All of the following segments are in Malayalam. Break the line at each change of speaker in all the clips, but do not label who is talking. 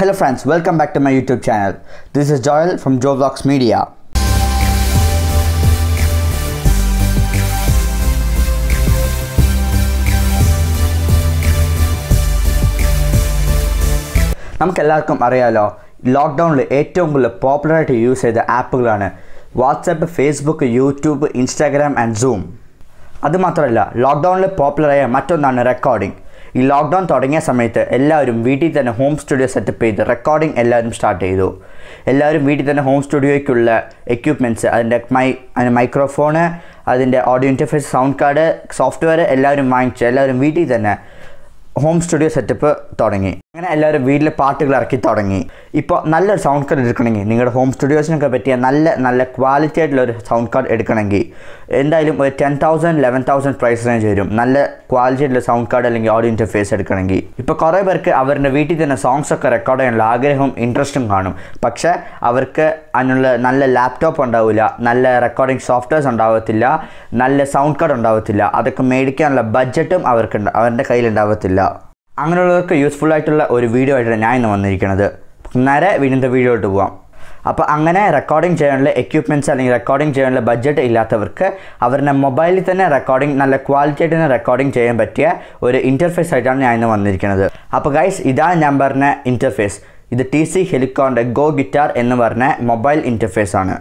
Hello friends, welcome back to my YouTube channel. This is Joel from Joe Vlogs Media. നമുക്കെല്ലാവർക്കും അറിയാലോ ലോക്ക്ഡൗണിൽ ഏറ്റവും കൂടുതൽ പോപ്പുലറായിട്ട് യൂസ് ചെയ്ത ആപ്പുകളാണ് WhatsApp Facebook YouTube Instagram and Zoom അതുമാത്രമല്ല ലോക്ക്ഡൗണിൽ പോപ്പുലറായ മറ്റൊന്നാണ് റെക്കോർഡിംഗ് ഈ ലോക്ക്ഡൗൺ തുടങ്ങിയ സമയത്ത് എല്ലാവരും വീട്ടിൽ തന്നെ ഹോം സ്റ്റുഡിയോ സെറ്റപ്പ് ചെയ്ത് റെക്കോർഡിംഗ് എല്ലാവരും സ്റ്റാർട്ട് ചെയ്തു എല്ലാവരും വീട്ടിൽ തന്നെ ഹോം സ്റ്റുഡിയോയ്ക്കുള്ള എക്യുപ്മെൻറ്റ്സ് അതിൻ്റെ മൈ അതിൻ്റെ മൈക്രോഫോണ് അതിൻ്റെ audio interface sound card software എല്ലാവരും വാങ്ങിച്ച് എല്ലാവരും വീട്ടിൽ തന്നെ ഹോം സ്റ്റുഡിയോ സെറ്റപ്പ് തുടങ്ങി അങ്ങനെ എല്ലാവരും വീട്ടിലെ പാട്ടുകൾ ഇറക്കി തുടങ്ങി ഇപ്പോൾ നല്ലൊരു സൗണ്ട് കാർഡ് എടുക്കണമെങ്കിൽ നിങ്ങളുടെ ഹോം സ്റ്റുഡിയോസിനൊക്കെ പറ്റിയ നല്ല നല്ല ക്വാളിറ്റി ആയിട്ടുള്ള ഒരു സൗണ്ട് കാർഡ് എടുക്കണമെങ്കിൽ എന്തായാലും ഒരു ten thousand eleven thousand price range വരും നല്ല ക്വാളിറ്റി ആയിട്ടുള്ള സൗണ്ട് കാർഡ് അല്ലെങ്കിൽ ഓഡിയോ ഇൻ്റർഫേസ് എടുക്കണമെങ്കിൽ ഇപ്പോൾ കുറേ പേർക്ക് അവരുടെ വീട്ടിൽ തന്നെ സോങ്സ് ഒക്കെ റെക്കോർഡ് ചെയ്യാനുള്ള ആഗ്രഹവും ഇൻട്രസ്റ്റും കാണും പക്ഷേ അവർക്ക് അതിനുള്ള നല്ല ലാപ്ടോപ്പ് ഉണ്ടാവില്ല നല്ല റെക്കോർഡിംഗ് സോഫ്റ്റ്വെയർസ് ഉണ്ടാവത്തില്ല നല്ല സൗണ്ട് കാർഡ് ഉണ്ടാവത്തില്ല അതൊക്കെ മേടിക്കാനുള്ള ബഡ്ജറ്റും അവർക്ക് അവരുടെ കയ്യിലുണ്ടാവത്തില്ല അങ്ങനെയുള്ളവർക്ക് യൂസ്ഫുൾ ആയിട്ടുള്ള ഒരു വീഡിയോ ആയിട്ടാണ് ഞാൻ ഇന്ന് വന്നിരിക്കുന്നത് നേരെ വീണ്ടും വീഡിയോയിട്ട് പോവാം അപ്പോൾ അങ്ങനെ റെക്കോർഡിംഗ് ചെയ്യാനുള്ള എക്യൂപ്മെൻറ്റ്സ് അല്ലെങ്കിൽ റെക്കോർഡിംഗ് ചെയ്യാനുള്ള ബഡ്ജറ്റ് ഇല്ലാത്തവർക്ക് അവരുടെ മൊബൈലിൽ തന്നെ റെക്കോർഡിംഗ് നല്ല ക്വാളിറ്റി ആയിട്ട് തന്നെ റെക്കോർഡിംഗ് ചെയ്യാൻ പറ്റിയ ഒരു ഇൻ്റർഫേസ് ആയിട്ടാണ് ഞാൻ ഇന്ന് വന്നിരിക്കുന്നത് അപ്പോൾ ഗൈസ് ഇതാണ് ഞാൻ പറഞ്ഞ ഇൻ്റർഫേസ് ഇത് ടി സി ഹെലിക്കോണിൻ്റെ ഗോ ഗിറ്റാർ എന്ന് പറഞ്ഞ മൊബൈൽ ഇൻ്റർഫേസ് ആണ്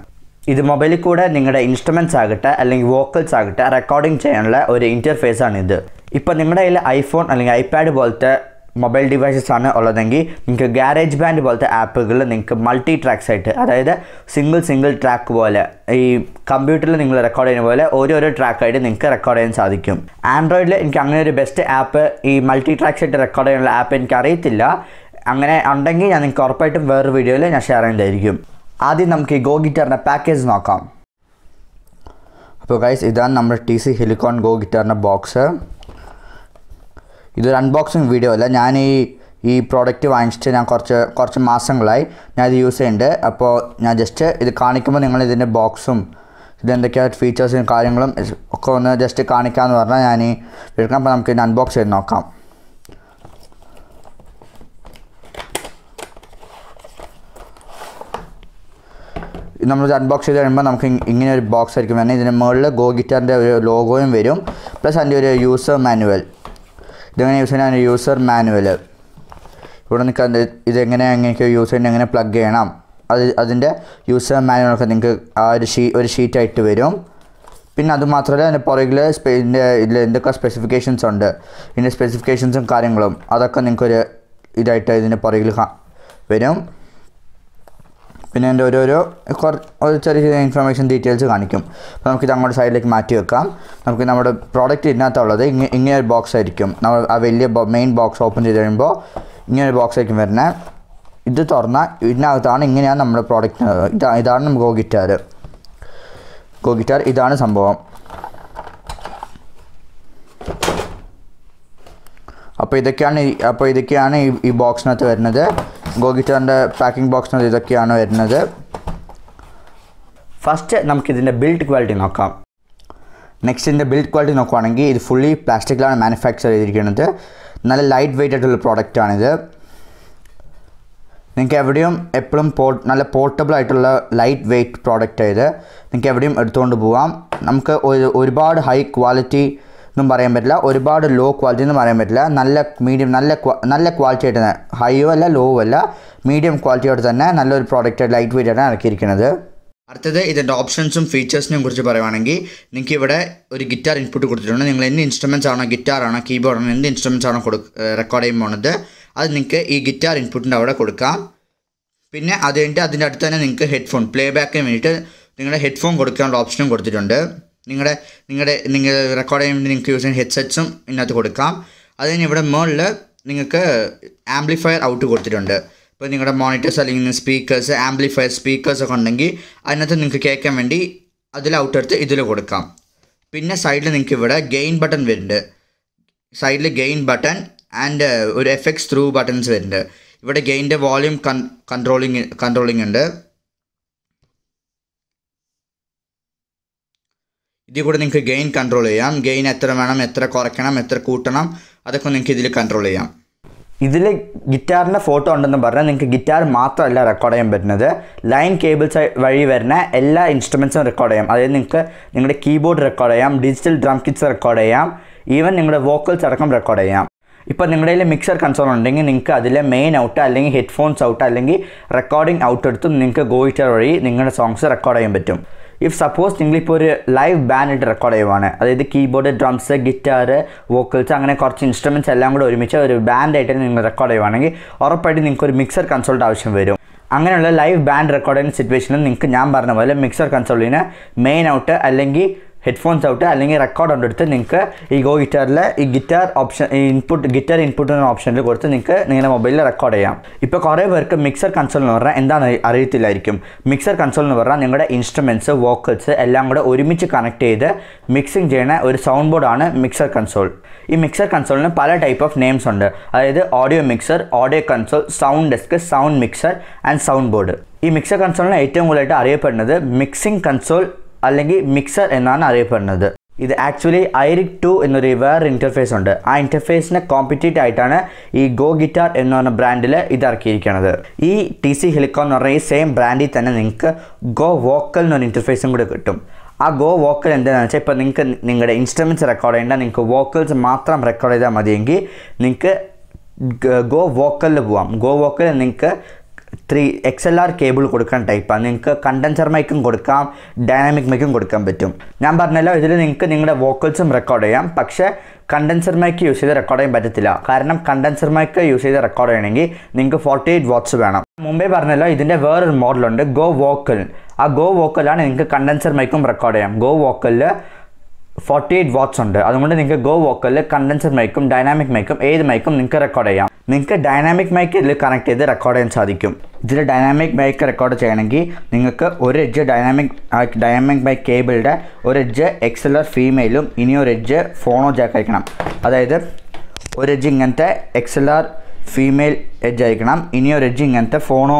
ഇത് മൊബൈലിൽ കൂടെ നിങ്ങളുടെ ഇൻസ്ട്രുമെൻറ്റ്സ് ആകട്ടെ അല്ലെങ്കിൽ വോക്കൽസ് ആകട്ടെ റെക്കോർഡിംഗ് ചെയ്യാനുള്ള ഒരു ഇൻ്റർഫേസ് ആണ് ഇത് ഇപ്പോൾ നിങ്ങളുടെ കയ്യിൽ ഐഫോൺ അല്ലെങ്കിൽ ഐപാഡ് പോലത്തെ മൊബൈൽ ഡിവൈസസ് ആണ് ഉള്ളതെങ്കിൽ നിങ്ങൾക്ക് ഗാരേജ് ബാൻഡ് പോലത്തെ ആപ്പുകൾ നിങ്ങൾക്ക് മൾട്ടി ട്രാക്സ് ആയിട്ട് അതായത് സിംഗിൾ സിംഗിൾ ട്രാക്ക് പോലെ ഈ കമ്പ്യൂട്ടറിൽ നിങ്ങൾ റെക്കോർഡ് ചെയ്യുന്ന പോലെ ഓരോരോ ട്രാക്കായിട്ട് നിങ്ങൾക്ക് റെക്കോർഡ് ചെയ്യാൻ സാധിക്കും ആൻഡ്രോയിഡിൽ എനിക്ക് അങ്ങനെ ഒരു ബെസ്റ്റ് ആപ്പ് ഈ മൾട്ടി ട്രാക്സ് ആയിട്ട് റെക്കോർഡ് ചെയ്യാനുള്ള ആപ്പ് എനിക്ക് അറിയത്തില്ല അങ്ങനെ ഉണ്ടെങ്കിൽ ഞാൻ നിങ്ങൾക്ക് ഉറപ്പായിട്ടും വേറൊരു വീഡിയോയിൽ ഞാൻ ഷെയർ ചെയ്യുന്നതായിരിക്കും ആദ്യം നമുക്ക് ഈ ഗോ ഗിറ്റാറിൻ്റെ പാക്കേജ് നോക്കാം അപ്പോൾ ഗൈസ് ഇതാണ് നമ്മുടെ ടി സി ഹെലികോൺ ഗോ ഗിറ്റാറിൻ്റെ ബോക്സ് ഇതൊരു അൺബോക്സിങ് വീഡിയോ അല്ല ഞാൻ ഈ ഈ പ്രോഡക്റ്റ് വാങ്ങിച്ചിട്ട് ഞാൻ കുറച്ച് കുറച്ച് മാസങ്ങളായി ഞാൻ ഇത് യൂസ് ചെയ്യുന്നുണ്ട് അപ്പോൾ ഞാൻ ജസ്റ്റ് ഇത് കാണിക്കുമ്പോൾ നിങ്ങൾ ഇതിൻ്റെ ബോക്സും ഇതെന്തൊക്കെയാണ് ഫീച്ചേഴ്സും കാര്യങ്ങളും ഒക്കെ ഒന്ന് ജസ്റ്റ് കാണിക്കാമെന്ന് പറഞ്ഞാൽ ഞാൻ ഈ എടുക്കാം അപ്പോൾ നമുക്ക് ഇത് അൺബോക്സ് ചെയ്ത് നോക്കാം നമ്മൾ അൺബോക്സ് ചെയ്ത് കഴിയുമ്പോൾ നമുക്ക് ഇങ്ങനെ ഒരു ബോക്സ് ആയിരിക്കും വരുന്നത് ഇതിൻ്റെ മുകളിൽ ഗോ ഗിറ്റാറിൻ്റെ ഒരു ലോഗോയും വരും പ്ലസ് അതിൻ്റെ ഒരു യൂസർ മാനുവൽ ഇതെങ്ങനെ യൂസ് ചെയ്യാൻ യൂസർ മാനുവൽ ഇവിടെ നിങ്ങൾക്ക് ഇതെങ്ങനെ എങ്ങനെയൊക്കെ യൂസ് ചെയ്യണം എങ്ങനെ പ്ലഗ് ചെയ്യണം അത് അതിൻ്റെ യൂസർ മാനുവലൊക്കെ നിങ്ങൾക്ക് ആ ഒരു ഷീ ഒരു ഷീറ്റായിട്ട് വരും പിന്നെ അതുമാത്രമല്ല അതിൻ്റെ പുറകിൽ സ്പേസിൻ്റെ ഇതിൽ എന്തൊക്കെ സ്പെസിഫിക്കേഷൻസ് ഉണ്ട് ഇതിൻ്റെ സ്പെസിഫിക്കേഷൻസും കാര്യങ്ങളും അതൊക്കെ നിങ്ങൾക്കൊരു ഇതായിട്ട് ഇതിൻ്റെ പുറകിൽ വരും പിന്നെ എൻ്റെ ഓരോരോ കുറച്ച് ചെറിയ ചെറിയ ഇൻഫർമേഷൻ ഡീറ്റെയിൽസ് കാണിക്കും അപ്പോൾ നമുക്കിത് അങ്ങോട്ട് സൈഡിലേക്ക് മാറ്റി വെക്കാം നമുക്ക് നമ്മുടെ പ്രോഡക്റ്റ് ഇതിനകത്തുള്ളത് ഇങ്ങ ഇങ്ങനെ ഒരു ബോക്സ് ആയിരിക്കും നമ്മൾ ആ വലിയ മെയിൻ ബോക്സ് ഓപ്പൺ ചെയ്ത് കഴിയുമ്പോൾ ഇങ്ങനെ ഒരു ബോക്സ് ആയിരിക്കും വരുന്നത് ഇത് തുറന്നാൽ ഇതിനകത്താണ് ഇങ്ങനെയാണ് നമ്മുടെ പ്രോഡക്റ്റ് ഇതാ ഇതാണ് ഗോ ഗിറ്റാർ ഗോ ഗിറ്റാർ ഇതാണ് സംഭവം അപ്പോൾ ഇതൊക്കെയാണ് അപ്പോൾ ഇതൊക്കെയാണ് ഈ ബോക്സിനകത്ത് വരുന്നത് ഗോഗിച്ചാറിൻ്റെ പാക്കിംഗ് ബോക്സിനകത്ത് ഇതൊക്കെയാണ് വരുന്നത് ഫസ്റ്റ് നമുക്കിതിൻ്റെ ബിൽഡ് ക്വാളിറ്റി നോക്കാം നെക്സ്റ്റ് ഇതിൻ്റെ ബിൽഡ് ക്വാളിറ്റി നോക്കുവാണെങ്കിൽ ഇത് ഫുള്ളി പ്ലാസ്റ്റിക്കിലാണ് മാനുഫാക്ചർ ചെയ്തിരിക്കുന്നത് നല്ല ലൈറ്റ് വെയിറ്റ് ആയിട്ടുള്ള പ്രോഡക്റ്റാണിത് നിങ്ങൾക്ക് എവിടെയും എപ്പോഴും പോ നല്ല പോർട്ടബിൾ ആയിട്ടുള്ള ലൈറ്റ് വെയ്റ്റ് പ്രോഡക്റ്റ് ആയത് നിങ്ങൾക്ക് എവിടെയും എടുത്തുകൊണ്ട് പോകാം നമുക്ക് ഒരു ഒരുപാട് ഹൈ ക്വാളിറ്റി എന്നും പറയാൻ പറ്റില്ല ഒരുപാട് ലോ ക്വാളിറ്റി എന്നും പറയാൻ പറ്റില്ല നല്ല മീഡിയം നല്ല നല്ല ക്വാളിറ്റി ആയിട്ട് തന്നെ ഹൈയോ അല്ല ലോ അല്ല മീഡിയം ക്വാളിറ്റിയോട് തന്നെ നല്ലൊരു പ്രോഡക്റ്റ് ലൈറ്റ് വെയിറ്റ് ആണ് ഇറക്കിയിരിക്കുന്നത് അടുത്തത് ഇതിൻ്റെ ഓപ്ഷൻസും ഫീച്ചേഴ്സിനെയും കുറിച്ച് പറയുവാണെങ്കിൽ നിങ്ങൾക്ക് ഇവിടെ ഒരു ഗിറ്റാർ ഇൻപുട്ട് കൊടുത്തിട്ടുണ്ട് നിങ്ങൾ എന്ത് ഇൻസ്ട്രുമെൻസ് ആണോ ഗിറ്റാർ ആണോ കീബോർഡ് ആണോ എന്ത് ഇൻസ്ട്രുമെൻസ് ആണോ കൊടു റെക്കോർഡ് ചെയ്യാൻ പോണത് അത് നിങ്ങൾക്ക് ഈ ഗിറ്റാർ ഇൻപുട്ടിൻ്റെ അവിടെ കൊടുക്കാം പിന്നെ അത് കഴിഞ്ഞിട്ട് അതിൻ്റെ അടുത്ത് തന്നെ നിങ്ങൾക്ക് ഹെഡ്ഫോൺ പ്ലേ ബാക്കിന് വേണ്ടിയിട്ട് നിങ്ങളുടെ ഹെഡ്ഫോൺ കൊടുക്കാനുള്ള ഓപ്ഷനും കൊടുത്തിട്ടുണ്ട് നിങ്ങളുടെ നിങ്ങളുടെ നിങ്ങൾ റെക്കോർഡ് ചെയ്യാൻ വേണ്ടി നിങ്ങൾക്ക് യൂസ് ചെയ്യുന്ന ഹെഡ്സെറ്റ്സും ഇതിനകത്ത് കൊടുക്കാം അതിന് ഇവിടെ മുകളിൽ നിങ്ങൾക്ക് ആംപ്ലിഫയർ ഔട്ട് കൊടുത്തിട്ടുണ്ട് ഇപ്പോൾ നിങ്ങളുടെ മോണിറ്റേഴ്സ് അല്ലെങ്കിൽ സ്പീക്കേഴ്സ് ആംപ്ലിഫയർ സ്പീക്കേഴ്സ് ഒക്കെ ഉണ്ടെങ്കിൽ അതിനകത്ത് നിങ്ങൾക്ക് കേൾക്കാൻ വേണ്ടി അതിൽ ഔട്ട് എടുത്ത് ഇതിൽ കൊടുക്കാം പിന്നെ സൈഡിൽ നിങ്ങൾക്ക് ഇവിടെ ഗെയിൻ ബട്ടൺ വരുന്നുണ്ട് സൈഡിൽ ഗെയിൻ ബട്ടൺ ആൻഡ് ഒരു എഫക്ട്സ് ത്രൂ ബട്ടൺസ് വരുന്നുണ്ട് ഇവിടെ ഗെയിൻ്റെ വോളിയം കൺ കൺട്രോളിങ് കൺട്രോളിംഗ് ഉണ്ട് ഇതിൽ കൂടെ നിങ്ങൾക്ക് ഗെയിൻ കൺട്രോൾ ചെയ്യാം ഗെയിൻ എത്ര വേണം എത്ര കുറയ്ക്കണം എത്ര കൂട്ടണം അതൊക്കെ നിങ്ങൾക്ക് ഇതിൽ കൺട്രോൾ ചെയ്യാം ഇതിൽ ഗിറ്റാറിൻ്റെ ഫോട്ടോ ഉണ്ടെന്ന് പറഞ്ഞാൽ നിങ്ങൾക്ക് ഗിറ്റാർ മാത്രമല്ല റെക്കോർഡ് ചെയ്യാൻ പറ്റുന്നത് ലൈൻ കേബിൾസ് വഴി വരുന്ന എല്ലാ ഇൻസ്ട്രുമെൻസും റെക്കോർഡ് ചെയ്യാം അതായത് നിങ്ങൾക്ക് നിങ്ങളുടെ കീബോർഡ് റെക്കോർഡ് ചെയ്യാം ഡിജിറ്റൽ ഡ്രം കിറ്റ്സ് റെക്കോർഡ് ചെയ്യാം ഈവൻ നിങ്ങളുടെ വോക്കൽസ് അടക്കം റെക്കോർഡ് ചെയ്യാം ഇപ്പോൾ നിങ്ങളുടെ കയ്യിൽ മിക്സർ കൺസോൾ ഉണ്ടെങ്കിൽ നിങ്ങൾക്ക് അതിലെ മെയിൻ ഔട്ട് അല്ലെങ്കിൽ ഹെഡ്ഫോൺസ് ഔട്ട് അല്ലെങ്കിൽ റെക്കോർഡിംഗ് ഔട്ട് എടുത്തും നിങ്ങൾക്ക് ഗോയിറ്റർ വഴി നിങ്ങളുടെ സോങ്സ് റെക്കോർഡ് ചെയ്യാൻ പറ്റും ഇഫ് സപ്പോസ് നിങ്ങളിപ്പോൾ ഒരു ലൈവ് ബാൻഡ് റെക്കോർഡ് ചെയ്യുവാണ് അതായത് കീബോർഡ് ഡ്രംസ് ഗിറ്റാർ വോക്കൽസ് അങ്ങനെ കുറച്ച് ഇൻസ്ട്രുമെൻസ് എല്ലാം കൂടെ ഒരുമിച്ച് ഒരു ബാൻഡായിട്ട് നിങ്ങൾ റെക്കോർഡ് ചെയ്യുവാണെങ്കിൽ ഉറപ്പായിട്ട് നിങ്ങൾക്ക് ഒരു മിക്സർ കൺസോൾട്ട് ആവശ്യം വരും അങ്ങനെയുള്ള ലൈവ് ബാൻഡ് റെക്കോർഡിങ് സിറ്റുവേഷനിൽ നിങ്ങൾക്ക് ഞാൻ പറഞ്ഞ പോലെ മിക്സർ കൺസോൾട്ടിന് മെയിൻ ഔട്ട് അല്ലെങ്കിൽ ഹെഡ്ഫോൺസ് ഔട്ട് അല്ലെങ്കിൽ റെക്കോർഡ് ഉണ്ടെടുത്ത് നിങ്ങൾക്ക് ഈ ഗോ ഗിറ്റാറിലെ ഈ guitar option input guitar input എന്ന ഓപ്ഷനിൽ കൊടുത്ത് നിങ്ങൾക്ക് നിങ്ങളുടെ മൊബൈലിൽ റെക്കോർഡ് ചെയ്യാം ഇപ്പോൾ കുറേ പേർക്ക് മിക്സർ കൺസോൾ എന്ന് പറഞ്ഞാൽ എന്താണ് അറിയത്തില്ലായിരിക്കും മിക്സർ കൺസോൾ എന്ന് പറഞ്ഞാൽ നിങ്ങളുടെ ഇൻസ്ട്രുമെൻറ്റ്സ് വോക്കൽസ് എല്ലാം കൂടെ ഒരുമിച്ച് കണക്ട് ചെയ്ത് മിക്സിംഗ് ചെയ്യുന്ന ഒരു സൗണ്ട് ബോർഡാണ് മിക്സർ കൺസോൾ ഈ മിക്സർ കൺസോളിന് പല ടൈപ്പ് ഓഫ് നെയിംസ് ഉണ്ട് അതായത് audio mixer audio console sound desk sound mixer and sound board ഈ മിക്സർ കൺസോളിന് ഏറ്റവും കൂടുതലായിട്ട് അറിയപ്പെടുന്നത് മിക്സിംഗ് കൺസോൾ അല്ലെങ്കിൽ മിക്സർ എന്നാണ് അറിയപ്പെടുന്നത് ഇത് ആക്ച്വലി ഐറിക് ടു എന്നൊരു വേറെ ഇൻ്റർഫേസ് ഉണ്ട് ആ ഇൻ്റർഫേസിന് കോമ്പറ്റീറ്റീവ് ആയിട്ടാണ് ഈ ഗോ ഗിറ്റാർ എന്ന് പറഞ്ഞ ബ്രാൻഡിൽ ഇത് ഇറക്കിയിരിക്കുന്നത് ഈ ടി സി ഹെലിക്കോ എന്ന് പറഞ്ഞാൽ ഈ സെയിം ബ്രാൻഡിൽ തന്നെ നിങ്ങൾക്ക് ഗോ വോക്കൽ എന്നൊരു ഇൻ്റർഫേസും കൂടെ കിട്ടും ആ ഗോ വോക്കൽ എന്താണെന്ന് വെച്ചാൽ ഇപ്പോൾ നിങ്ങൾക്ക് നിങ്ങളുടെ ഇൻസ്ട്രുമെൻറ്റ്സ് റെക്കോർഡ് ചെയ്യേണ്ട നിങ്ങൾക്ക് വോക്കൽസ് മാത്രം റെക്കോർഡ് ചെയ്താൽ മതിയെങ്കിൽ നിങ്ങൾക്ക് ഗോ വോക്കലിൽ പോവാം ഗോ വോക്കലിൽ നിങ്ങൾക്ക് three X L R cable കൊടുക്കാൻ ടൈപ്പാണ് നിങ്ങൾക്ക് കണ്ടൻസർ മൈക്കും കൊടുക്കാം ഡൈനാമിക് മൈക്കും കൊടുക്കാൻ പറ്റും ഞാൻ പറഞ്ഞല്ലോ ഇതിൽ നിങ്ങൾക്ക് നിങ്ങളുടെ വോക്കൽസും റെക്കോർഡ് ചെയ്യാം പക്ഷേ കണ്ടൻസർ മൈക്ക് യൂസ് ചെയ്ത് റെക്കോർഡ് ചെയ്യാൻ പറ്റത്തില്ല കാരണം കണ്ടൻസർ മൈക്ക് യൂസ് ചെയ്ത് റെക്കോർഡ് ചെയ്യണമെങ്കിൽ നിങ്ങൾക്ക് ഫോർട്ടി എയ്റ്റ് വാട്ട്സ് വേണം മുമ്പേ പറഞ്ഞല്ലോ ഇതിൻ്റെ വേറൊരു മോഡലുണ്ട് ഗോ വോക്കൽ ആ ഗോ വോക്കലാണ് നിങ്ങൾക്ക് കണ്ടൻസർ മൈക്കും റെക്കോർഡ് ചെയ്യാം ഗോ വോക്കലിൽ ഫോർട്ടി എയ്റ്റ് വാട്ട്സ് ഉണ്ട് അതുകൊണ്ട് നിങ്ങൾക്ക് ഗോ വോക്കലിൽ കണ്ടൻസർ മൈക്കും ഡൈനാമിക് മൈക്കും ഏത് മൈക്കും നിങ്ങൾക്ക് റെക്കോർഡ് ചെയ്യാം നിങ്ങൾക്ക് ഡൈനാമിക് മൈക്കിൽ കണക്ട് ചെയ്ത് റെക്കോർഡ് ചെയ്യാൻ സാധിക്കും ഇതിൽ ഡൈനാമിക് മൈക്ക് റെക്കോർഡ് ചെയ്യണമെങ്കിൽ നിങ്ങൾക്ക് ഒരു എഡ്ജ് ഡൈനാമിക് ഡൈനാമിക് മൈക്ക് കേബിളുടെ ഒരു എഡ്ജ് എക്സലർ ഫീമെയിലും ഇനി ഒരു എഡ്ജ് ഫോണോ ജാക്ക് അയക്കണം അതായത് ഒരു എഡ്ജ് ഇങ്ങനത്തെ എക്സലർ ഫീമെയിൽ എഡ്ജ് അയക്കണം ഇനി ഒരു എഡ്ജ് ഇങ്ങനത്തെ ഫോണോ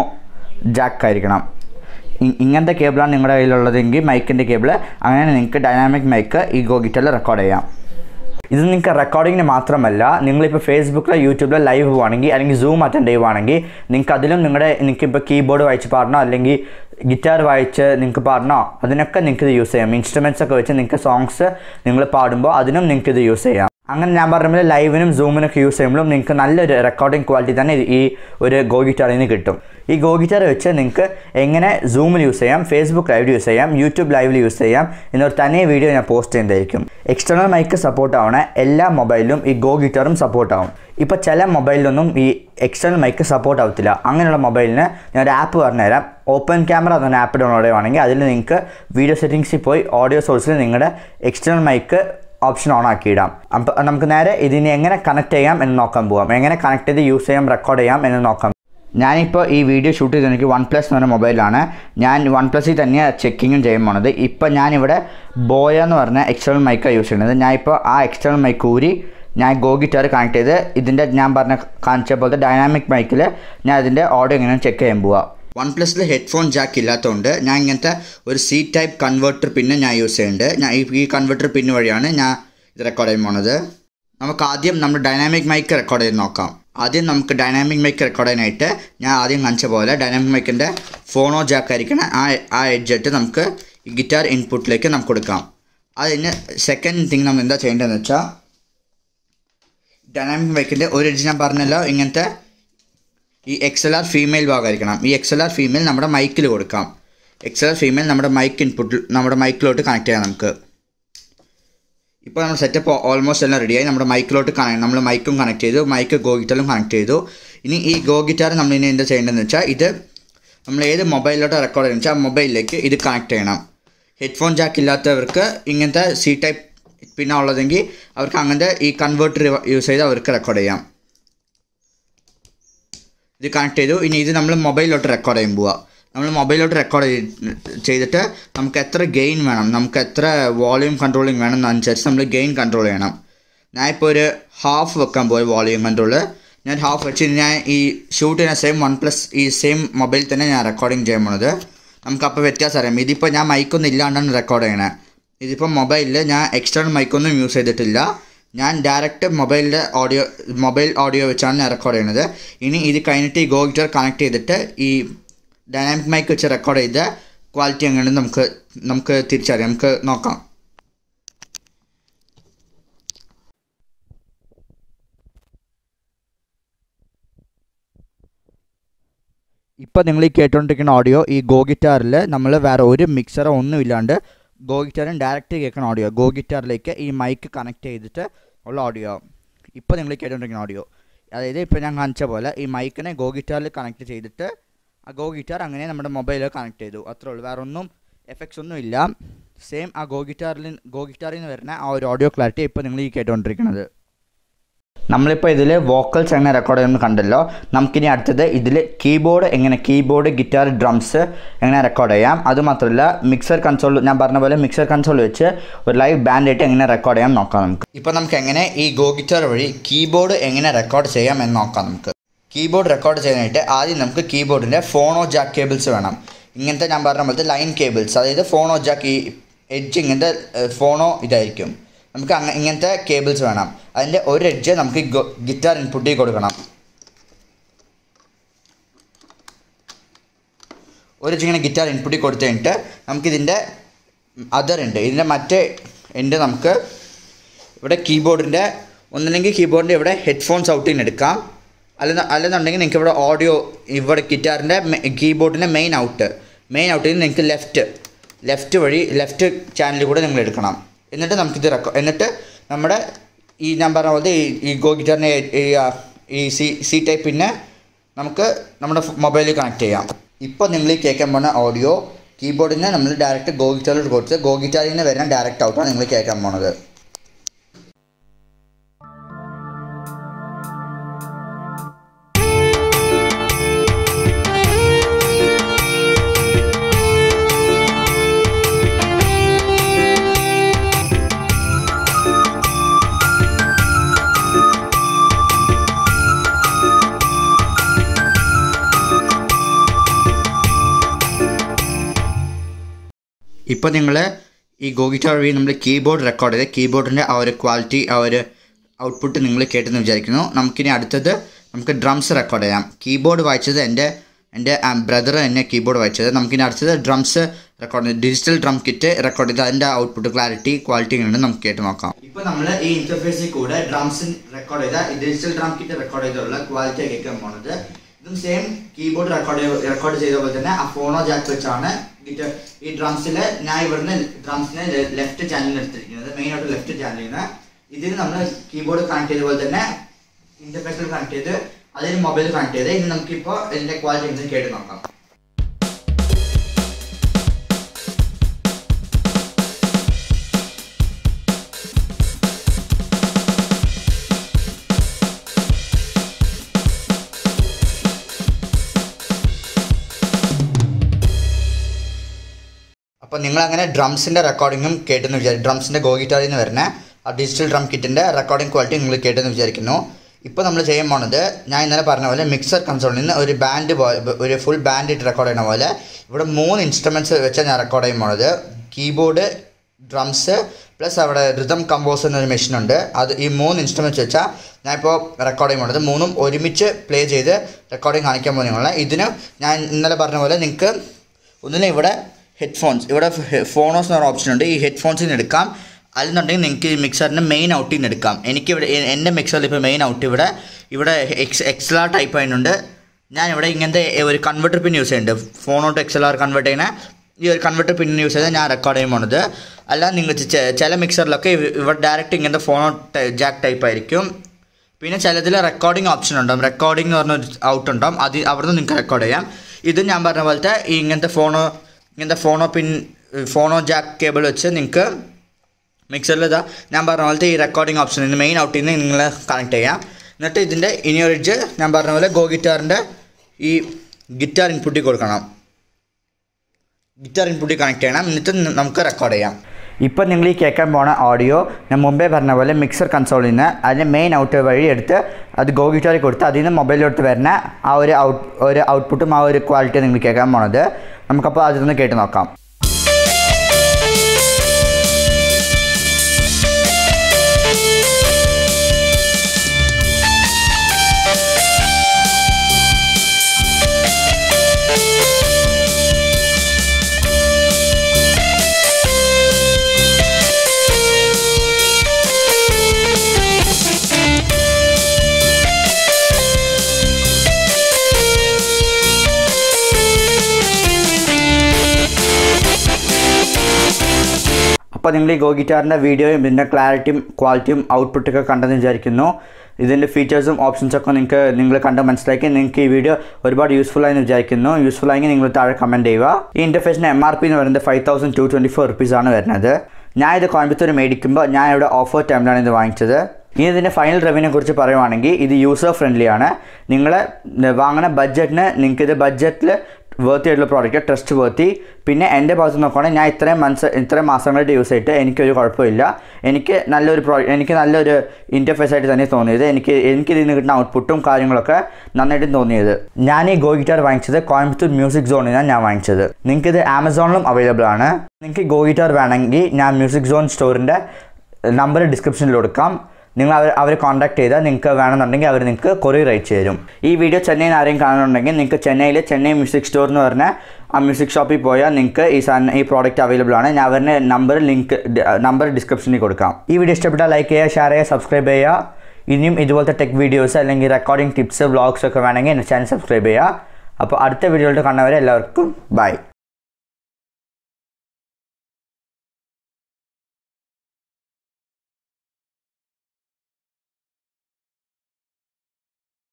ജാക്ക് ആയിരിക്കണം ഇങ്ങനത്തെ കേബിളാണ് നിങ്ങളുടെ കയ്യിലുള്ളതെങ്കിൽ മൈക്കിൻ്റെ കേബിൾ അങ്ങനെ നിങ്ങൾക്ക് ഡൈനാമിക് മൈക്ക് ഈ ഗോഗിറ്റലിൽ റെക്കോർഡ് ചെയ്യാം ഇത് നിങ്ങൾക്ക് റെക്കോർഡിങ്ങിന് മാത്രമല്ല നിങ്ങളിപ്പോൾ ഫേസ്ബുക്കിലോ യൂട്യൂബിലോ ലൈവ് പോവുകയാണെങ്കിൽ അല്ലെങ്കിൽ സൂം അറ്റൻഡ് ചെയ്യുവാണെങ്കിൽ നിങ്ങൾക്ക് അതിലും നിങ്ങളുടെ നിങ്ങൾക്കിപ്പോൾ കീബോർഡ് വായിച്ച് പാടണോ അല്ലെങ്കിൽ ഗിറ്റാർ വായിച്ച് നിങ്ങൾക്ക് പാടണോ അതിനൊക്കെ നിങ്ങൾക്ക് ഇത് യൂസ് ചെയ്യാം ഇൻസ്ട്രുമെൻസ് ഒക്കെ വെച്ച് നിങ്ങൾക്ക് സോങ്സ് നിങ്ങൾ പാടുമ്പോൾ അതിനും നിങ്ങൾക്ക് ഇത് യൂസ് ചെയ്യാം അങ്ങനെ ഞാൻ പറഞ്ഞ പോലെ ലൈവിനും സൂമിനൊക്കെ യൂസ് ചെയ്യുമ്പോഴും നിങ്ങൾക്ക് നല്ലൊരു റെക്കോർഡിംഗ് ക്വാളിറ്റി തന്നെ ഈ ഒരു ഗോ നിന്ന് കിട്ടും ഈ ഗോ വെച്ച് നിങ്ങൾക്ക് എങ്ങനെ സൂമിൽ യൂസ് ചെയ്യാം ഫേസ്ബുക്ക് ലൈവിൽ യൂസ് ചെയ്യാം യൂട്യൂബ് ലൈവിൽ യൂസ് ചെയ്യാം എന്നൊരു തന്നെ വീഡിയോ ഞാൻ പോസ്റ്റ് ചെയ്യുന്നതായിരിക്കും എക്സ്റ്റേണൽ മൈക്ക് സപ്പോർട്ട് ആവണ എല്ലാ മൊബൈലിലും ഈ ഗോ ഗിറ്റാറും സപ്പോർട്ട് ആവും ഇപ്പോൾ ചില മൊബൈലിലൊന്നും ഈ എക്സ്റ്റേണൽ മൈക്ക് സപ്പോർട്ട് ആവത്തില്ല അങ്ങനെയുള്ള മൊബൈലിന് ഞാൻ ഒരു ആപ്പ് പറഞ്ഞുതരാം ഓപ്പൺ ക്യാമറ എന്ന ആപ്പ് ഡൗൺലോഡ് ചെയ്യുവാണെങ്കിൽ അതിൽ നിങ്ങൾക്ക് വീഡിയോ സെറ്റിങ്സിൽ പോയി ഓഡിയോ സോഴ്സിൽ നിങ്ങളുടെ എക്സ്റ്റേണൽ മൈക്ക് ഓപ്ഷൻ ഓൺ ആക്കിയിടാം അപ്പം നമുക്ക് നേരെ ഇതിനെ എങ്ങനെ കണക്ട് ചെയ്യാം എന്ന് നോക്കാൻ പോകാം എങ്ങനെ കണക്ട് ചെയ്ത് യൂസ് ചെയ്യാം റെക്കോർഡ് ചെയ്യാം എന്ന് നോക്കാം ഞാനിപ്പോൾ ഈ വീഡിയോ ഷൂട്ട് ചെയ്ത് എനിക്ക് വൺ പ്ലസ് എന്ന് പറഞ്ഞ മൊബൈലാണ് ഞാൻ വൺ പ്ലസ്സിൽ തന്നെയാണ് ചെക്കിങ്ങും ചെയ്യാൻ പോണത് ഇപ്പോൾ ഞാനിവിടെ ബോയ എന്ന് പറഞ്ഞ എക്സ്റ്റേണൽ മൈക്കാണ് യൂസ് ചെയ്യുന്നത് ഞാനിപ്പോൾ ആ എക്സ്റ്റേണൽ മൈക്ക് ഊരി ഞാൻ ഗോ ഗിറ്റാർ കണക്ട് ചെയ്ത് ഇതിൻ്റെ ഞാൻ പറഞ്ഞ കാണിച്ച പോലത്തെ ഡൈനാമിക് മൈക്കിൽ ഞാൻ ഇതിൻ്റെ ഓഡിയോ എങ്ങനെയാണ് ചെക്ക് ചെയ്യാൻ പോവാം വൺ പ്ലസ്സിൽ ഹെഡ്ഫോൺ ജാക്ക് ഇല്ലാത്തതുകൊണ്ട് ഞാൻ ഇങ്ങനത്തെ ഒരു സി ടൈപ്പ് കൺവേർട്ടർ പിന്നെ ഞാൻ യൂസ് ചെയ്യുന്നുണ്ട് ഞാൻ ഈ കൺവേർട്ടർ പിന്നെ വഴിയാണ് ഞാൻ ഇത് റെക്കോർഡ് ചെയ്യാൻ പോണത് നമുക്ക് ആദ്യം നമ്മൾ ഡൈനാമിക് മൈക്ക് റെക്കോർഡ് ചെയ്ത് നോക്കാം ആദ്യം നമുക്ക് ഡൈനാമിക് മൈക്ക് റെക്കോർഡ് ചെയ്യാനായിട്ട് ഞാൻ ആദ്യം കാണിച്ച പോലെ ഡൈനാമിക് മൈക്കിൻ്റെ ഫോണോ ജാക്ക് ആയിരിക്കണം ആ ആ ഹെഡ്ജെറ്റ് നമുക്ക് ഈ ഗിറ്റാർ ഇൻപുട്ടിലേക്ക് നമുക്ക് കൊടുക്കാം അതിന് സെക്കൻഡ് തിങ് നമ്മൾ എന്താ ചെയ്യേണ്ടതെന്ന് വെച്ചാൽ ഡൈനാമിക് മൈക്കിൻ്റെ ഒരു ഹെഡ്ജ് ഞാൻ പറഞ്ഞല്ലോ ഇങ്ങനത്തെ ഈ എക്സ് എൽ ആർ ഫീമെയിൽ ഭാഗമായിരിക്കണം ഈ എക്സ് എൽ ആർ ഫീമെയിൽ നമ്മുടെ മൈക്കിൽ കൊടുക്കാം എക്സ് എൽ ആർ ഫീമെയിൽ നമ്മുടെ മൈക്ക് ഇൻപുട്ടിൽ നമ്മുടെ മൈക്കിലോട്ട് കണക്ട് ചെയ്യാം നമുക്ക് ഇപ്പോൾ നമ്മൾ സെറ്റപ്പ് ഓൾമോസ്റ്റ് എല്ലാം റെഡിയായി നമ്മുടെ മൈക്കിലോട്ട് കണക്ട് നമ്മൾ മൈക്കും കണക്ട് ചെയ്തു മൈക്ക് ഗോ ഗിറ്റാറും കണക്ട് ചെയ്തു ഇനി ഈ ഗോ ഗിറ്റാർ നമ്മൾ ഇനി എന്താ ചെയ്യേണ്ടതെന്ന് വെച്ചാൽ ഇത് നമ്മൾ ഏത് മൊബൈലിലോട്ട് റെക്കോർഡ് ചെയ്യുന്ന വെച്ചാൽ മൊബൈലിലേക്ക് ഇത് കണക്ട് ചെയ്യണം ഹെഡ്ഫോൺ ജാക്ക് ഇല്ലാത്തവർക്ക് ഇങ്ങനത്തെ സി ടൈപ്പ് പിന്നെ ഉള്ളതെങ്കിൽ അവർക്ക് അങ്ങനത്തെ ഈ കൺവേർട്ടർ യൂസ് ചെയ്ത് അവർക്ക് റെക്കോർഡ് ചെയ്യാം ഇത് കണക്ട് ചെയ്തു ഇനി ഇത് നമ്മൾ മൊബൈലിലോട്ട് റെക്കോർഡ് ചെയ്യാൻ പോവുക നമ്മൾ മൊബൈലിലോട്ട് റെക്കോർഡ് ചെയ്തിട്ട് നമുക്ക് എത്ര ഗെയിൻ വേണം നമുക്ക് എത്ര വോളിയൂം കൺട്രോളിങ് വേണം എന്നനുസരിച്ച് നമ്മൾ ഗെയിൻ കൺട്രോൾ ചെയ്യണം ഞാൻ ഇപ്പോൾ ഒരു ഹാഫ് വെക്കാൻ പോയി വോളിയൂം കൺട്രോൾ ഞാൻ ഹാഫ് വെച്ച് ഞാൻ ഈ ഷൂട്ട് ചെയ്യുന്ന സെയിം വൺ പ്ലസ് ഈ സെയിം മൊബൈൽ തന്നെ ഞാൻ റെക്കോർഡിങ് ചെയ്യാൻ പോണത് നമുക്കപ്പോൾ വ്യത്യാസം അറിയാം ഇതിപ്പോൾ ഞാൻ മൈക്കൊന്നും ഇല്ലാണ്ടാണ് റെക്കോർഡ് ചെയ്യണേ ഇതിപ്പോൾ മൊബൈലിൽ ഞാൻ എക്സ്റ്റേണൽ മൈക്കൊന്നും യൂസ് ചെയ്തിട്ടില്ല ഞാൻ ഡയറക്റ്റ് മൊബൈലിൻ്റെ ഓഡിയോ മൊബൈൽ ഓഡിയോ വെച്ചാണ് ഞാൻ റെക്കോർഡ് ചെയ്യുന്നത് ഇനി ഇത് കഴിഞ്ഞിട്ട് ഈ ഗോ കണക്ട് ചെയ്തിട്ട് ഈ ഡൈനാമിക് മൈക്ക് വെച്ച് റെക്കോർഡ് ചെയ്ത ക്വാളിറ്റി എങ്ങനെയാണ് നമുക്ക് നമുക്ക് തിരിച്ചറിയാം നമുക്ക് നോക്കാം ഇപ്പോൾ നിങ്ങൾ ഈ കേട്ടുകൊണ്ടിരിക്കുന്ന ഓഡിയോ ഈ ഗോ ഗിറ്റാറിൽ നമ്മൾ വേറെ ഒരു മിക്സറോ ഒന്നും ഇല്ലാണ്ട് ഗോ ഗിറ്റാറിന് ഡയറക്റ്റ് കേൾക്കുന്ന ഓഡിയോ ഗോ ഗിറ്റാറിലേക്ക് ഈ മൈക്ക് കണക്ട് ചെയ്തിട്ട് ഉള്ള ഓഡിയോ ഇപ്പോൾ നിങ്ങൾ കേട്ടുകൊണ്ടിരിക്കുന്ന ഓഡിയോ അതായത് ഇപ്പോൾ ഞാൻ കാണിച്ച പോലെ ഈ മൈക്കിനെ ഗോ ഗിറ്റാറിൽ കണക്ട് ചെയ്തിട്ട് ആ ഗോ ഗിറ്റാർ അങ്ങനെ നമ്മുടെ മൊബൈലിൽ കണക്ട് ചെയ്തു അത്രേ ഉള്ളൂ വേറെ ഒന്നും എഫക്ട്സ് ഒന്നും ഇല്ല സെയിം ആ ഗോ ഗിറ്റാറിൽ ഗോ ഗിറ്റാറിൽ നിന്ന് വരുന്ന ആ ഒരു ഓഡിയോ ക്ലാരിറ്റി ഇപ്പോൾ നിങ്ങൾ ഈ കേട്ടുകൊണ്ടിരിക്കുന്നത് നമ്മളിപ്പോൾ ഇതിൽ വോക്കൽസ് എങ്ങനെ റെക്കോർഡ് ചെയ്യുന്നു കണ്ടല്ലോ നമുക്കിനി അടുത്തത് ഇതിൽ കീബോർഡ് എങ്ങനെ കീബോർഡ് ഗിറ്റാർ ഡ്രംസ് എങ്ങനെ റെക്കോർഡ് ചെയ്യാം അതുമാത്രമല്ല മിക്സർ കൺസോൾ ഞാൻ പറഞ്ഞ പോലെ മിക്സർ കൺസോൾ വെച്ച് ഒരു ലൈവ് ആയിട്ട് എങ്ങനെ റെക്കോർഡ് ചെയ്യാം നോക്കാം നമുക്ക് ഇപ്പോൾ നമുക്ക് എങ്ങനെ ഈ ഗോ ഗിറ്റാർ വഴി കീബോർഡ് എങ്ങനെ റെക്കോർഡ് ചെയ്യാം എന്ന് നോക്കാം നമുക്ക് കീബോർഡ് റെക്കോർഡ് ചെയ്യാനായിട്ട് ആദ്യം നമുക്ക് കീബോർഡിൻ്റെ ഫോണോ ജാക്ക് കേബിൾസ് വേണം ഇങ്ങനത്തെ ഞാൻ പറഞ്ഞ പോലത്തെ ലൈൻ കേബിൾസ് അതായത് ഫോണോ ജാക്ക് ഈ എഡ്ജ് ഇങ്ങനത്തെ ഫോണോ ഇതായിരിക്കും നമുക്ക് ഇങ്ങനത്തെ കേബിൾസ് വേണം അതിൻ്റെ ഒരു എഡ്ജ് നമുക്ക് ഗിറ്റാർ ഇൻപുട്ടിൽ കൊടുക്കണം ഒരു എഡ്ജ് ഇങ്ങനെ ഗിറ്റാർ ഇൻപുട്ടിൽ കൊടുത്തു കഴിഞ്ഞിട്ട് നമുക്കിതിൻ്റെ അതർ ഉണ്ട് ഇതിൻ്റെ മറ്റേ എൻ്റെ നമുക്ക് ഇവിടെ കീബോർഡിൻ്റെ ഒന്നില്ലെങ്കിൽ കീബോർഡിൻ്റെ ഇവിടെ ഹെഡ്ഫോൺസ് ഔട്ടിൽ നിന്ന് എടുക്കാം അല്ലെന്ന് അല്ലെന്നുണ്ടെങ്കിൽ നിങ്ങൾക്ക് ഇവിടെ ഓഡിയോ ഇവിടെ ഗിറ്റാറിൻ്റെ കീബോർഡിൻ്റെ മെയിൻ ഔട്ട് മെയിൻ ഔട്ടിൽ നിന്ന് നിങ്ങൾക്ക് ലെഫ്റ്റ് ലെഫ്റ്റ് വഴി ലെഫ്റ്റ് ചാനലിൽ കൂടെ നിങ്ങൾ എടുക്കണം എന്നിട്ട് നമുക്കിത് റെക്കോ എന്നിട്ട് നമ്മുടെ ഈ ഞാൻ പറഞ്ഞ പോലത്തെ ഈ ഗോ ഗിറ്ററിൻ്റെ ഈ സി സി ടൈപ്പിനെ നമുക്ക് നമ്മുടെ മൊബൈലിൽ കണക്ട് ചെയ്യാം ഇപ്പോൾ നിങ്ങൾ ഈ കേൾക്കാൻ പോണ ഓഡിയോ കീബോർഡിനെ നമ്മൾ ഡയറക്റ്റ് ഗോ ഗിറ്റാറിൽ കൊടുത്ത് ഗോ ഗിറ്റാറിൽ നിന്ന് വരുന്ന ഡയറക്റ്റ് ഔട്ടാണ് നിങ്ങൾ കേൾക്കാൻ പോണത് ഇപ്പോൾ നിങ്ങൾ ഈ ഗോഗിറ്റാർ വഴി നമ്മൾ കീബോർഡ് റെക്കോർഡ് ചെയ്ത് കീബോർഡിൻ്റെ ആ ഒരു ക്വാളിറ്റി ആ ഒരു ഔട്ട്പുട്ട് നിങ്ങൾ കേട്ടെന്ന് വിചാരിക്കുന്നു നമുക്കിനി അടുത്തത് നമുക്ക് ഡ്രംസ് റെക്കോർഡ് ചെയ്യാം കീബോർഡ് വായിച്ചത് എൻ്റെ എൻ്റെ ബ്രദർ എന്നെ കീബോർഡ് വായിച്ചത് നമുക്കിനി അടുത്തത് ഡ്രംസ് റെക്കോർഡ് ചെയ്ത് ഡിജിറ്റൽ ഡ്രം കിറ്റ് റെക്കോർഡ് ചെയ്ത് അതിൻ്റെ ഔട്ട്പുട്ട് ക്ലാരിറ്റി ക്വാളിറ്റി എങ്ങനെയുണ്ട് നമുക്ക് കേട്ട് നോക്കാം ഇപ്പോൾ നമ്മൾ ഈ ഇൻ്റർഫേസിൽ കൂടെ ഡ്രംസ് റെക്കോർഡ് ചെയ്ത ഡിജിറ്റൽ ഡ്രം കിറ്റ് റെക്കോർഡ് ചെയ്തുള്ള ക്വാളിറ്റി കേൾക്കാൻ പോണത് സെയിം കീബോർഡ് റെക്കോർഡ് റെക്കോർഡ് ചെയ്ത പോലെ തന്നെ ആ ഫോണോ ജാക്ക് വെച്ചാണ് ഈ ഡ്രംസിൽ ഞാൻ ഇവിടുന്ന് ഡ്രംസിനെ ലെഫ്റ്റ് ചാനലിൽ എടുത്തിരിക്കുന്നത് മെയിൻ ആയിട്ട് ലെഫ്റ്റ് ചാനലിൽ നിന്ന് ഇതിൽ നമ്മൾ കീബോർഡ് കണക്ട് ചെയ്ത പോലെ തന്നെ ഇന്റർഫേസിൽ കണക്ട് ചെയ്ത് അതിൽ മൊബൈൽ കണക്ട് ചെയ്ത് ഇനി നമുക്കിപ്പോൾ ഇതിൻ്റെ ക്വാളിറ്റി ഒന്ന് കേട്ട് നോക്കാം നിങ്ങളങ്ങനെ ഡ്രംസിൻ്റെ റെക്കോർഡിങ്ങും കേട്ടെന്ന് വിചാരിക്കും ഡ്രംസിൻ്റെ ഗോഗിറ്റാറിൽ നിന്ന് വരുന്ന ആ ഡിജിറ്റൽ ഡ്രം കിറ്റിൻ്റെ റെക്കോർഡിംഗ് ക്വാളിറ്റി നിങ്ങൾ കേട്ടെന്ന് വിചാരിക്കുന്നു ഇപ്പോൾ നമ്മൾ ചെയ്യാൻ പോണത് ഞാൻ ഇന്നലെ പറഞ്ഞ പോലെ മിക്സർ കൺസോളിൽ നിന്ന് ഒരു ബാൻഡ് പോലെ ഒരു ഫുൾ ബാൻഡ് ഇട്ട് റെക്കോർഡ് ചെയ്യണ പോലെ ഇവിടെ മൂന്ന് ഇൻസ്ട്രുമെൻറ്റ്സ് വെച്ചാൽ ഞാൻ റെക്കോർഡ് ചെയ്യാൻ പോണത് കീബോർഡ് ഡ്രംസ് പ്ലസ് അവിടെ റിതം കമ്പോസ് എന്നൊരു മെഷീനുണ്ട് അത് ഈ മൂന്ന് ഇൻസ്ട്രുമെൻറ്റ്സ് വെച്ചാൽ ഞാൻ ഇപ്പോൾ റെക്കോർഡ് ചെയ്യുന്നത് മൂന്നും ഒരുമിച്ച് പ്ലേ ചെയ്ത് റെക്കോർഡിങ് കാണിക്കാൻ പോകുന്ന നിങ്ങളെ ഇതിന് ഞാൻ ഇന്നലെ പറഞ്ഞ പോലെ നിങ്ങൾക്ക് ഒന്നിനെ ഇവിടെ ഹെഡ്ഫോൺസ് ഇവിടെ ഫോണോസ് എന്ന് പറഞ്ഞ ഓപ്ഷൻ ഉണ്ട് ഈ ഹെഡ്ഫോൺസിൽ നിന്ന് എടുക്കാം അല്ലെന്നുണ്ടെങ്കിൽ നിങ്ങൾക്ക് മിക്സറിൻ്റെ മെയിൻ ഔട്ടിൽ നിന്ന് എടുക്കാം എനിക്കിവിടെ എൻ്റെ മിക്സറിൽ ഇപ്പോൾ മെയിൻ ഔട്ട് ഇവിടെ ഇവിടെ എക്സ് എക്സലാർ ടൈപ്പ് ആയിട്ടുണ്ട് ഞാൻ ഇവിടെ ഇങ്ങനത്തെ ഒരു കൺവെർട്ടർ പിൻ യൂസ് ചെയ്യുന്നുണ്ട് ഫോണോട്ട് എക്സലാർ കൺവെർട്ട് ചെയ്യുന്ന ഈ ഒരു കൺവെർട്ടർ പിൻ യൂസ് ചെയ്താൽ ഞാൻ റെക്കോർഡ് ചെയ്യാൻ പോണത് അല്ല നിങ്ങൾ ചില മിക്സറിലൊക്കെ ഇവിടെ ഡയറക്റ്റ് ഇങ്ങനത്തെ ഫോണോ ജാക്ക് ടൈപ്പ് ആയിരിക്കും പിന്നെ ചിലതിൽ റെക്കോർഡിംഗ് ഓപ്ഷൻ ഉണ്ടാകും റെക്കോർഡിംഗ് എന്ന് പറഞ്ഞൊരു ഔട്ട് ഉണ്ടാകും അത് അവിടെ നിന്ന് നിങ്ങൾക്ക് റെക്കോർഡ് ചെയ്യാം ഇത് ഞാൻ പറഞ്ഞ പോലത്തെ ഇങ്ങനത്തെ ഫോണോ ഇങ്ങനത്തെ ഫോണോ പിൻ ഫോണോ ജാക്ക് കേബിൾ വെച്ച് നിങ്ങൾക്ക് മിക്സറിൽ ഇതാ ഞാൻ പറഞ്ഞ പോലത്തെ ഈ റെക്കോർഡിംഗ് ഓപ്ഷൻ ഇതിന് മെയിൻ ഔട്ടിൽ നിന്ന് നിങ്ങൾ കണക്ട് ചെയ്യാം എന്നിട്ട് ഇതിൻ്റെ ഇനിയൊരിച്ച് ഞാൻ പറഞ്ഞ പോലെ ഗോ ഗിറ്റാറിൻ്റെ ഈ ഗിറ്റാർ ഇൻപുട്ടിൽ കൊടുക്കണം ഗിറ്റാർ ഇൻപുട്ടിൽ കണക്ട് ചെയ്യണം എന്നിട്ട് നമുക്ക് റെക്കോർഡ് ചെയ്യാം ഇപ്പോൾ നിങ്ങൾ ഈ കേൾക്കാൻ പോണ ഓഡിയോ ഞാൻ മുമ്പേ പറഞ്ഞ പോലെ മിക്സർ കൺസോളിൽ നിന്ന് അതിൻ്റെ മെയിൻ ഔട്ട് വഴി എടുത്ത് അത് ഗോ ഗിറ്റാറിൽ കൊടുത്ത് അതിൽ നിന്ന് മൊബൈലിലോട്ട് വരുന്ന ആ ഒരു ഔട്ട് ഒരു ഔട്ട്പുട്ടും ആ ഒരു ക്വാളിറ്റി നിങ്ങൾ കേൾക്കാൻ പോണത് നമുക്കപ്പോൾ അതിൽ കേട്ട് നോക്കാം അപ്പോൾ നിങ്ങൾ ഈ ഗോ ഗിറ്റാറിൻ്റെ വീഡിയോയും ഇതിൻ്റെ ക്ലാരിറ്റിയും ക്വാളിറ്റിയും ഔട്ട്പുട്ടൊക്കെ കണ്ടെന്ന് വിചാരിക്കുന്നു ഇതിൻ്റെ ഫീച്ചേഴ്സും ഓപ്ഷൻസൊക്കെ നിങ്ങൾക്ക് നിങ്ങൾ കണ്ട് മനസ്സിലാക്കി നിങ്ങൾക്ക് ഈ വീഡിയോ ഒരുപാട് യൂസ്ഫുൾ ആയെന്ന് വിചാരിക്കുന്നു യൂസ്ഫുൾ ആയെങ്കിൽ നിങ്ങൾ താഴെ കമൻറ്റ് ചെയ്യുക ഈ ഇൻ്റർഫേസിൻ്റെ എം ആർ പി എന്ന് പറയുന്നത് five thousand two twenty four ആണ് വരുന്നത് ഞാൻ ഇത് കോയമ്പത്തൂർ മേടിക്കുമ്പോൾ ഞാൻ ഇവിടെ ഓഫർ ടൈമിലാണ് ഇത് വാങ്ങിച്ചത് ഇനി ഇതിൻ്റെ ഫൈനൽ റെവന്യൂനെ കുറിച്ച് പറയുവാണെങ്കിൽ ഇത് യൂസർ ഫ്രണ്ട്ലി ആണ് നിങ്ങൾ വാങ്ങുന്ന ബഡ്ജറ്റിന് നിങ്ങൾക്ക് ഇത് ബഡ്ജറ്റിൽ വേർത്തി ആയിട്ടുള്ള പ്രോഡക്റ്റ് ട്രസ്റ്റ് വേർത്തി പിന്നെ എൻ്റെ ഭാഗത്ത് നോക്കുകയാണെങ്കിൽ ഞാൻ ഇത്രയും മന്ത്സ് ഇത്രയും മാസങ്ങളായിട്ട് യൂസ് ചെയ്തിട്ട് എനിക്കൊരു കുഴപ്പമില്ല എനിക്ക് നല്ലൊരു പ്രോ എനിക്ക് നല്ലൊരു ഇൻ്റർഫേസ് ആയിട്ട് തന്നെ തോന്നിയത് എനിക്ക് എനിക്ക് ഇതിൽ നിന്ന് കിട്ടുന്ന ഔട്ട്പുട്ടും കാര്യങ്ങളൊക്കെ നന്നായിട്ടും തോന്നിയത് ഞാൻ ഈ ഗോ ഗിറ്റാർ വാങ്ങിച്ചത് കോയമ്പത്തൂർ മ്യൂസിക് സോണിനാണ് ഞാൻ വാങ്ങിച്ചത് നിങ്ങൾക്കിത് ആമസോണിലും അവൈലബിൾ ആണ് നിങ്ങൾക്ക് ഗോ ഗിറ്റാർ വേണമെങ്കിൽ ഞാൻ മ്യൂസിക് സോൺ സ്റ്റോറിൻ്റെ നമ്പർ ഡിസ്ക്രിപ്ഷനിൽ കൊടുക്കാം നിങ്ങൾ അവർ അവർ കോൺടാക്ട് ചെയ്താൽ നിങ്ങൾക്ക് വേണമെന്നുണ്ടെങ്കിൽ അവർ നിങ്ങൾക്ക് കൊറിയർ അയച്ചു തരും ഈ വീഡിയോ ചെന്നൈയിൽ ആരെയും കാണുന്നുണ്ടെങ്കിൽ നിങ്ങൾക്ക് ചെന്നൈയിൽ ചെന്നൈ മ്യൂസിക് സ്റ്റോർ എന്ന് പറഞ്ഞാൽ ആ മ്യൂസിക് ഷോപ്പിൽ പോയാൽ നിങ്ങൾക്ക് ഈ സാധനം ഈ പ്രോഡക്റ്റ് അവൈലബിൾ ആണ് ഞാൻ അവരുടെ നമ്പർ ലിങ്ക് നമ്പർ ഡിസ്ക്രിപ്ഷനിൽ കൊടുക്കാം ഈ വീഡിയോ ഇഷ്ടപ്പെട്ടാൽ ലൈക്ക് ചെയ്യുക ഷെയർ ചെയ്യുക സബ്സ്ക്രൈബ് ചെയ്യുക ഇനിയും ഇതുപോലത്തെ ടെക് വീഡിയോസ് അല്ലെങ്കിൽ റെക്കോർഡിംഗ് ടിപ്സ് വ്ളോഗ്സ് ഒക്കെ വേണമെങ്കിൽ എൻ്റെ ചാനൽ സബ്സ്ക്രൈബ് ചെയ്യുക അപ്പോൾ അടുത്ത വീഡിയോയിലോട്ട് കാണുന്നവരെ എല്ലാവർക്കും ബൈ